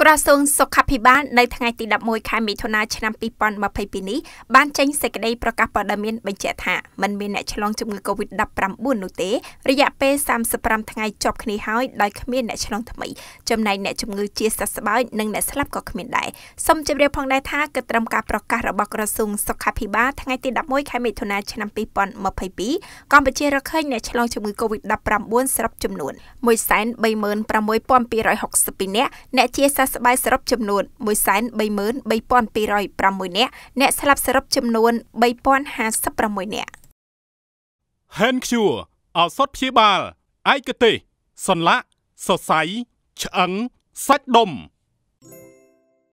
ក្រសួងសុខាភិបាលនៅថ្ងៃទី11ខែមិថុនាឆ្នាំ2022នេះបានចេញសេចក្តីប្រកាសព័ត៌មានបញ្ជាក់ថាមិនមានអ្នកឆ្លងជំងឺ Covid-19 នោះទេរយៈពេល35ថ្ងៃជាប់គ្នាហើយដោយគ្មានអ្នកឆ្លងថ្មីចំណែកអ្នកជំងឺជាសះស្បើយនិងអ្នកស្លាប់ក៏គ្មានដែរសូមជម្រាបផងដែរថាគិតត្រឹមការប្រកាសរបស់ក្រសួងសុខាភិបាលថ្ងៃទី11ខែមិថុនាឆ្នាំ2022កម្ពុជារកឃើញអ្នកឆ្លងជំងឺ Covid-19 សរុបចំនួន136,262នាក់អ្នកជាសះសស្បែកសរុបចំនួន133,206នាក់អ្នកស្លាប់សរុបចំនួន3,056នាក់ Hand Cure ឱសថព្យាបាលឯកទេសសន្លាក់សរសៃឆ្អឹងសាច់ដុំ